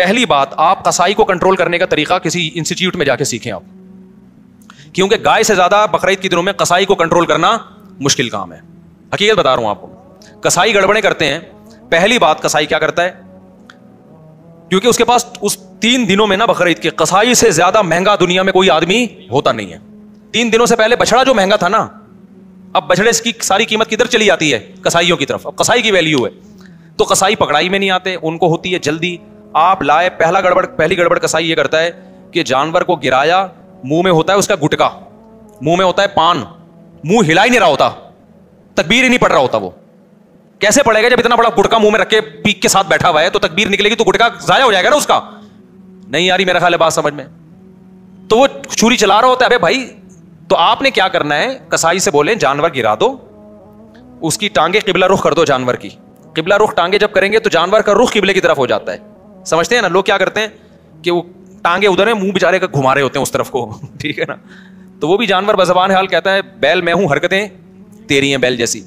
पहली बात आप कसाई को कंट्रोल करने का तरीका किसी इंस्टीट्यूट में जाके सीखें आप क्योंकि गाय से ज्यादा बकरीद के दिनों में कसाई को कंट्रोल करना मुश्किल काम है हकीकत बता रहा हूं आपको कसाई गड़बड़े करते हैं पहली बात कसाई क्या करता है क्योंकि उसके पास उस तीन दिनों में ना बकरीद के कसाई से ज्यादा महंगा दुनिया में कोई आदमी होता नहीं है तीन दिनों से पहले बछड़ा जो महंगा था ना अब बछड़े की सारी कीमत किधर चली जाती है कसाईयों की तरफ अब कसाई की वैल्यू है तो कसाई पकड़ाई में नहीं आते उनको होती है जल्दी आप लाए पहला गड़बड़ पहली गड़बड़ कसाई ये करता है कि जानवर को गिराया मुंह में होता है उसका गुटका मुंह में होता है पान मुंह हिला ही नहीं रहा होता तकबीर ही नहीं पड़ रहा होता वो कैसे पड़ेगा जब इतना बड़ा गुटका मुंह में रख के पीक के साथ बैठा हुआ है तो तकबीर निकलेगी तो गुटका जाया हो जाएगा ना उसका नहीं यार मेरा ख्याल है बात समझ में तो वो छुरी चला रहा होता है अरे भाई तो आपने क्या करना है कसाई से बोले जानवर गिरा दो उसकी टांगे किबला रुख कर दो जानवर की किबला रुख टांगे जब करेंगे तो जानवर का रुख किबले की तरफ हो जाता है समझते हैं ना लोग क्या करते हैं कि वो टांगे उधर है मुंह बेचारे का घुमा रहे होते हैं उस तरफ को ठीक है ना तो वो भी जानवर बजबान हाल कहता है बैल मैं हूं हरकतें तेरी हैं बैल जैसी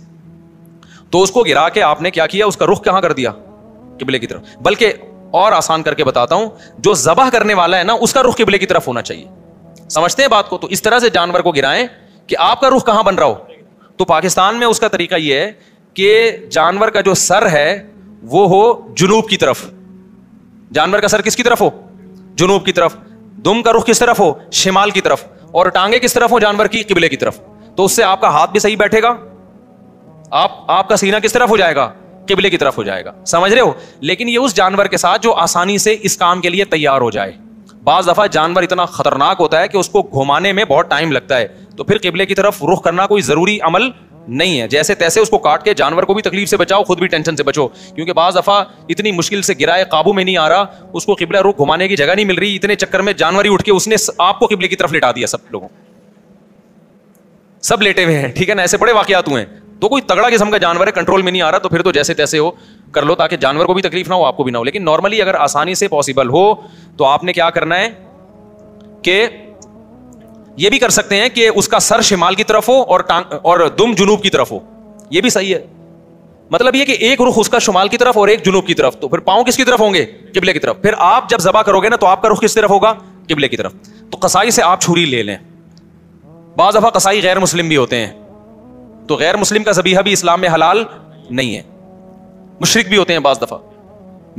तो उसको गिरा के आपने क्या किया उसका रुख कहां कर दिया किबले की तरफ बल्कि और आसान करके बताता हूं जो जबह करने वाला है ना उसका रुख किबले की तरफ होना चाहिए समझते हैं बात को तो इस तरह से जानवर को गिराएं कि आपका रुख कहां बन रहा हो तो पाकिस्तान में उसका तरीका यह है कि जानवर का जो सर है वो हो जुनूब की तरफ जानवर का सर किसकी तरफ हो जुनूब की तरफ दुम का रुख किस तरफ हो शिमाल की तरफ और टांगे किस तरफ हो जानवर की किबले की तरफ तो उससे आपका हाथ भी सही बैठेगा आप आपका सीना किस तरफ हो जाएगा किबले की तरफ हो जाएगा समझ रहे हो लेकिन ये उस जानवर के साथ जो आसानी से इस काम के लिए तैयार हो जाए बाज दफा जानवर इतना खतरनाक होता है कि उसको घुमाने में बहुत टाइम लगता है तो फिर किबले की तरफ रुख करना कोई जरूरी अमल नहीं है जैसे तैसे उसको काट के जानवर को भी तकलीफ से बचाओ खुद भी टेंशन से बचो क्योंकि बाज दफ़ा इतनी मुश्किल से गिरा है काबू में नहीं आ रहा उसको किबला रुख घुमाने की जगह नहीं मिल रही इतने चक्कर में जानवर ही उठ के उसने आपको किबले की तरफ लेटा दिया सब लोगों सब लेटे हुए हैं ठीक है ना ऐसे बड़े वाकत हुए हैं तो कोई तगड़ा किस्म का जानवर है कंट्रोल में नहीं आ रहा तो फिर तो जैसे तैसे हो कर लो ताकि जानवर को भी तकलीफ ना हो आपको भी ना हो लेकिन नॉर्मली अगर आसानी से पॉसिबल हो तो आपने क्या करना है कि ये भी कर सकते हैं कि उसका सर शिमाल की तरफ हो और टांग और दुम जुनूब की तरफ हो ये भी सही है मतलब ये कि एक रुख उसका शुमाल की तरफ और एक जुनूब की तरफ तो फिर पाँव किसकी तरफ होंगे किबले की तरफ फिर आप जब जबा करोगे ना तो आपका रुख किस तरफ होगा किबले की तरफ तो कसाई से आप छुरी ले लें बाज़ दफ़ा कसाई गैर मुस्लिम भी होते हैं तो गैर मुस्लिम का जबीहा भी इस्लाम में हलाल नहीं है मुशरक भी होते हैं बाज़ दफ़ा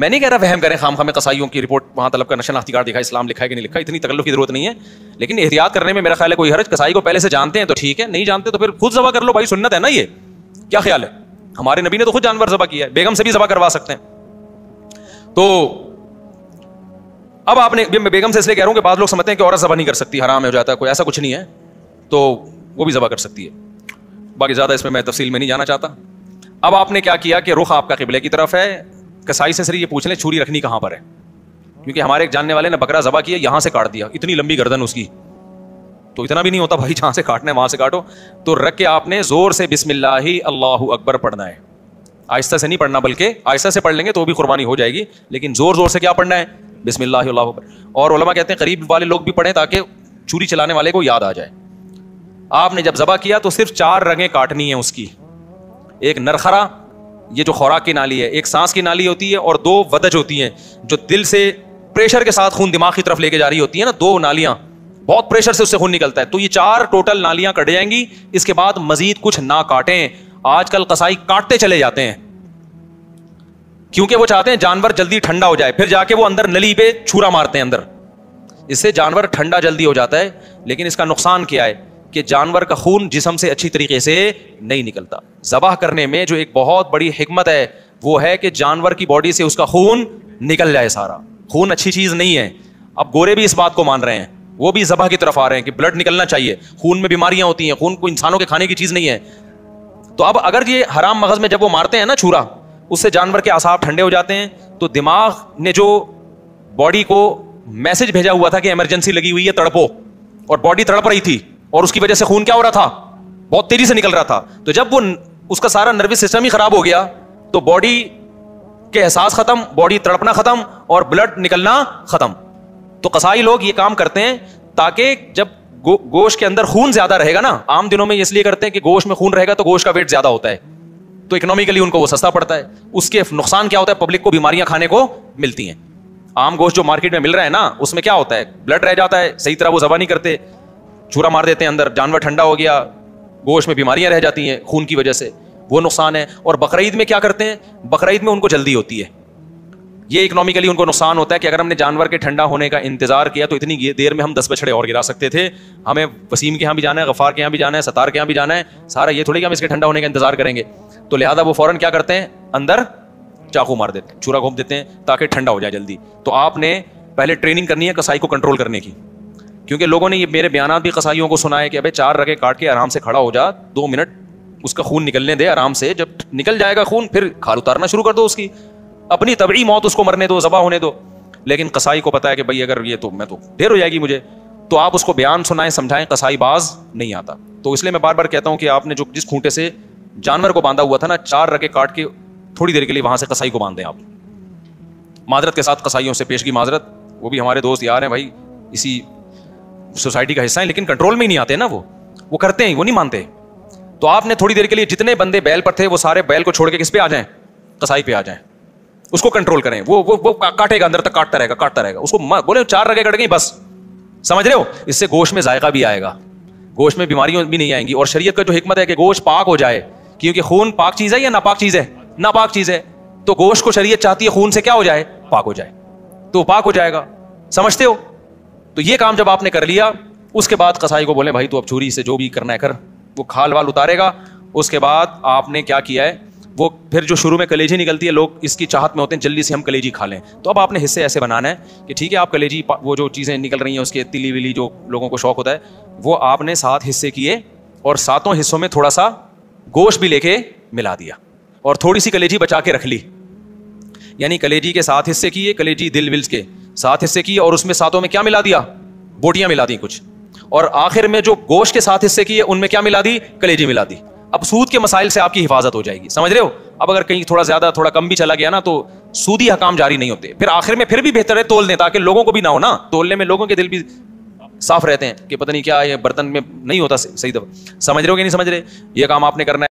मैं नहीं कह रहा वहम करें खाम खामे कसाइयों की रिपोर्ट वहाँ तलब का नशा नाख्तिकार दिखा इस्लाम लिखा है कि नहीं लिखा इतनी तकल्लुफ की जरूरत नहीं है लेकिन एहतियात करने में मेरा ख्याल है कोई हरज कसाई को पहले से जानते हैं तो ठीक है नहीं जानते तो फिर खुद जबा कर लो भाई सुन्नत है ना ये क्या ख्याल है हमारे नबी ने तो खुद जानवर जबा किया है बेगम से भी जबा करवा सकते हैं तो अब आपने मैं बेगम से इसलिए कह रहा हूँ कि बाद लोग समझते हैं कि औरत जबा नहीं कर सकती हराम हो जाता है कोई ऐसा कुछ नहीं है तो वो भी जबा कर सकती है बाकी ज़्यादा इसमें मैं तफसील में नहीं जाना चाहता अब आपने क्या किया कि रुख आपका किबले की तरफ है कसाई से सर ये पूछ लें छुरी रखनी कहाँ पर है क्योंकि हमारे एक जानने वाले ने बकरा जबा किया यहाँ से काट दिया इतनी लंबी गर्दन उसकी तो इतना भी नहीं होता भाई जहाँ से काटना है वहाँ से काटो तो रख के आपने ज़ोर से बिस्मिल्ला अल्लाह अकबर पढ़ना है आहिस्ता से नहीं पढ़ना बल्कि आहिस्ता से पढ़ लेंगे तो भी कुर्बानी हो जाएगी लेकिन ज़ोर ज़ोर से क्या पढ़ना है बिस्मिल्ला अल्लाह अकबर और उलमा कहते हैं करीब वाले लोग भी पढ़ें ताकि छुरी चलाने वाले को याद आ जाए आपने जब जबा किया तो सिर्फ चार रंगें काटनी है उसकी एक नरखरा ये जो खुराक की नाली है एक सांस की नाली होती है और दो वदज होती हैं जो दिल से प्रेशर के साथ खून दिमाग की तरफ लेके जा रही होती है ना दो नालियां बहुत प्रेशर से उससे खून निकलता है तो ये चार टोटल नालियां कट जाएंगी इसके बाद मजीद कुछ ना काटें आजकल कसाई काटते चले जाते हैं क्योंकि वो चाहते हैं जानवर जल्दी ठंडा हो जाए फिर जाके वो अंदर नली पे छूरा मारते हैं अंदर इससे जानवर ठंडा जल्दी हो जाता है लेकिन इसका नुकसान क्या है कि जानवर का खून जिसम से अच्छी तरीके से नहीं निकलता जबाह करने में जो एक बहुत बड़ी हमत है वो है कि जानवर की बॉडी से उसका खून निकल जाए सारा खून अच्छी चीज़ नहीं है अब गोरे भी इस बात को मान रहे हैं वो भी जबह की तरफ आ रहे हैं कि ब्लड निकलना चाहिए खून में बीमारियां होती हैं खून को इंसानों के खाने की चीज़ नहीं है तो अब अगर ये हराम मगज़ में जब वो मारते हैं ना छूरा उससे जानवर के आसाब ठंडे हो जाते हैं तो दिमाग ने जो बॉडी को मैसेज भेजा हुआ था कि इमरजेंसी लगी हुई है तड़पो और बॉडी तड़प रही थी और उसकी वजह से खून क्या हो रहा था बहुत तेजी से निकल रहा था तो जब वो उसका सारा नर्वस सिस्टम ही खराब हो गया तो बॉडी के एहसास खत्म बॉडी तड़पना खत्म और ब्लड निकलना खत्म तो कसाई लोग ये काम करते हैं ताकि जब गो, गोश के अंदर खून ज्यादा रहेगा ना आम दिनों में इसलिए करते हैं कि गोश में खून रहेगा तो गोश का वेट ज्यादा होता है तो इकोनॉमिकली उनको वो सस्ता पड़ता है उसके नुकसान क्या होता है पब्लिक को बीमारियां खाने को मिलती हैं आम गोश्त जो मार्केट में मिल रहा है ना उसमें क्या होता है ब्लड रह जाता है सही तरह वो जबा नहीं करते छुरा मार देते हैं अंदर जानवर ठंडा हो गया गोश में बीमारियां रह जाती हैं खून की वजह से वो नुकसान है और बकरीद में क्या करते हैं बकरीद में उनको जल्दी होती है ये इकोनॉमिकली उनको नुकसान होता है कि अगर हमने जानवर के ठंडा होने का इंतजार किया तो इतनी देर में हम दस बछड़े और गिरा सकते थे हमें वसीम के यहाँ भी जाना है गफार के यहाँ भी जाना है सतार के यहाँ भी जाना है सारा ये थोड़ी कि हम इसके ठंडा होने का इंतजार करेंगे तो लिहाजा वो फौरन क्या करते हैं अंदर चाकू मार देते हैं चूरा घोप देते हैं ताकि ठंडा हो जाए जल्दी तो आपने पहले ट्रेनिंग करनी है कसाई को कंट्रोल करने की क्योंकि लोगों ने ये मेरे बयान भी कसाईयों को सुना है कि अबे चार रगे काट के आराम से खड़ा हो जा दो मिनट उसका खून निकलने दे आराम से जब निकल जाएगा खून फिर खाल उतारना शुरू कर दो उसकी अपनी तबड़ी मौत उसको मरने दो जबा होने दो लेकिन कसाई को पता है कि भाई अगर ये तो मैं तो देर हो जाएगी मुझे तो आप उसको बयान सुनाएं समझाएं कसाई बाज नहीं आता तो इसलिए मैं बार बार कहता हूँ कि आपने जो जिस खूंटे से जानवर को बांधा हुआ था ना चार रगे काट के थोड़ी देर के लिए वहां से कसाई को बांध दें आप माजरत के साथ कसाईयों से पेश की माजरत वो भी हमारे दोस्त यार हैं भाई इसी सोसाइटी का हिस्सा है लेकिन कंट्रोल में ही नहीं आते ना वो वो करते हैं वो नहीं मानते तो आपने थोड़ी देर के लिए जितने बंदे बैल पर थे वो सारे बैल को छोड़ के किस पे आ जाए कसाई पे आ जाए उसको कंट्रोल करें वो वो वो काटेगा अंदर तक काटता रहेगा काटता रहेगा उसको बोले चार रगे कट गई बस समझ रहे हो इससे गोश में जायका भी आएगा गोश में बीमारियां भी नहीं आएंगी और शरीयत का जो हिकमत है कि गोश पाक हो जाए क्योंकि खून पाक चीज़ है या नापाक चीज़ है नापाक चीज़ है तो गोश को शरीयत चाहती है खून से क्या हो जाए पाक हो जाए तो पाक हो जाएगा समझते हो तो ये काम जब आपने कर लिया उसके बाद कसाई को बोले भाई तू अब छुरी से जो भी करना है कर वो खाल वाल उतारेगा उसके बाद आपने क्या किया है वो फिर जो शुरू में कलेजी निकलती है लोग इसकी चाहत में होते हैं जल्दी से हम कलेजी खा लें तो अब आपने हिस्से ऐसे बनाना है कि ठीक है आप कलेजी वो जो चीज़ें निकल रही हैं उसके तिली विली जो लोगों को शौक होता है वो आपने सात हिस्से किए और सातों हिस्सों में थोड़ा सा गोश्त भी लेके मिला दिया और थोड़ी सी कलेजी बचा के रख ली यानी कलेजी के साथ हिस्से किए कलेजी दिल विल्स के सात हिस्से की और उसमें सातों में क्या मिला दिया बोटियां मिला दी कुछ और आखिर में जो गोश के साथ हिस्से किए उनमें क्या मिला दी कलेजी मिला दी अब सूद के मसाइल से आपकी हिफाजत हो जाएगी समझ रहे हो अब अगर कहीं थोड़ा ज्यादा थोड़ा कम भी चला गया ना तो सूदी हकाम जारी नहीं होते फिर आखिर में फिर भी बेहतर है तोलने ताकि लोगों को भी ना हो ना तोलने में लोगों के दिल भी साफ रहते हैं कि पता नहीं क्या ये बर्तन में नहीं होता सही दफा समझ रहे हो कि नहीं समझ रहे ये काम आपने करना है